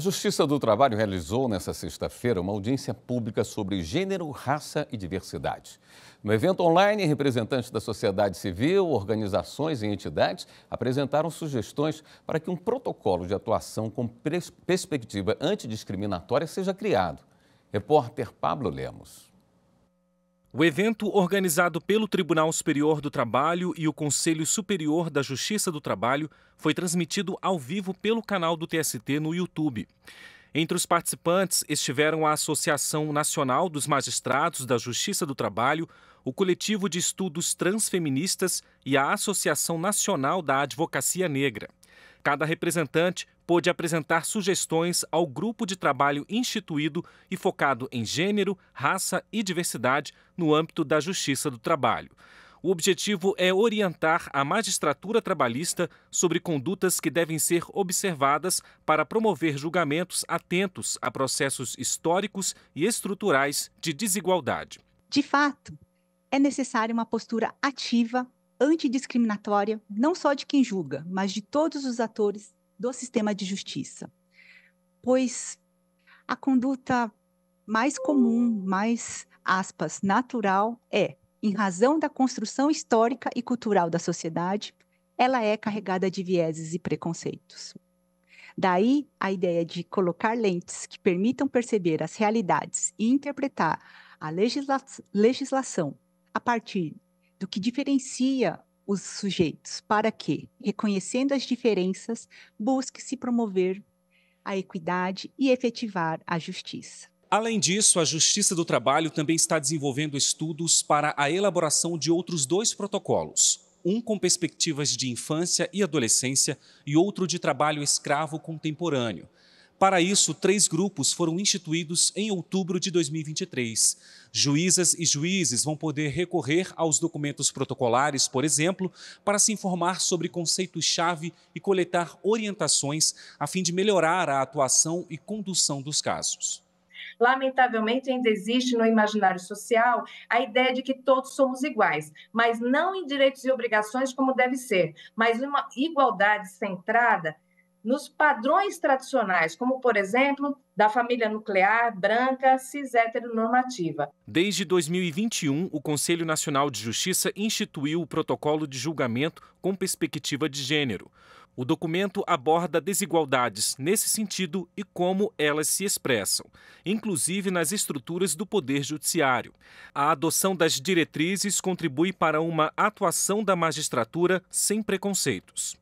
Justiça do Trabalho realizou nesta sexta-feira uma audiência pública sobre gênero, raça e diversidade. No evento online, representantes da sociedade civil, organizações e entidades apresentaram sugestões para que um protocolo de atuação com perspectiva antidiscriminatória seja criado. Repórter Pablo Lemos. O evento, organizado pelo Tribunal Superior do Trabalho e o Conselho Superior da Justiça do Trabalho, foi transmitido ao vivo pelo canal do TST no YouTube. Entre os participantes estiveram a Associação Nacional dos Magistrados da Justiça do Trabalho, o Coletivo de Estudos Transfeministas e a Associação Nacional da Advocacia Negra. Cada representante pôde apresentar sugestões ao grupo de trabalho instituído e focado em gênero, raça e diversidade no âmbito da Justiça do Trabalho. O objetivo é orientar a magistratura trabalhista sobre condutas que devem ser observadas para promover julgamentos atentos a processos históricos e estruturais de desigualdade. De fato, é necessária uma postura ativa, antidiscriminatória, não só de quem julga, mas de todos os atores do sistema de justiça. Pois a conduta mais comum, mais aspas, natural é, em razão da construção histórica e cultural da sociedade, ela é carregada de vieses e preconceitos. Daí a ideia de colocar lentes que permitam perceber as realidades e interpretar a legisla legislação a partir do que diferencia os sujeitos para que, reconhecendo as diferenças, busque-se promover a equidade e efetivar a justiça. Além disso, a Justiça do Trabalho também está desenvolvendo estudos para a elaboração de outros dois protocolos. Um com perspectivas de infância e adolescência e outro de trabalho escravo contemporâneo, para isso, três grupos foram instituídos em outubro de 2023. Juízas e juízes vão poder recorrer aos documentos protocolares, por exemplo, para se informar sobre conceitos-chave e coletar orientações a fim de melhorar a atuação e condução dos casos. Lamentavelmente, ainda existe no imaginário social a ideia de que todos somos iguais, mas não em direitos e obrigações como deve ser, mas uma igualdade centrada nos padrões tradicionais, como, por exemplo, da família nuclear branca cis heteronormativa. Desde 2021, o Conselho Nacional de Justiça instituiu o protocolo de julgamento com perspectiva de gênero. O documento aborda desigualdades nesse sentido e como elas se expressam, inclusive nas estruturas do Poder Judiciário. A adoção das diretrizes contribui para uma atuação da magistratura sem preconceitos.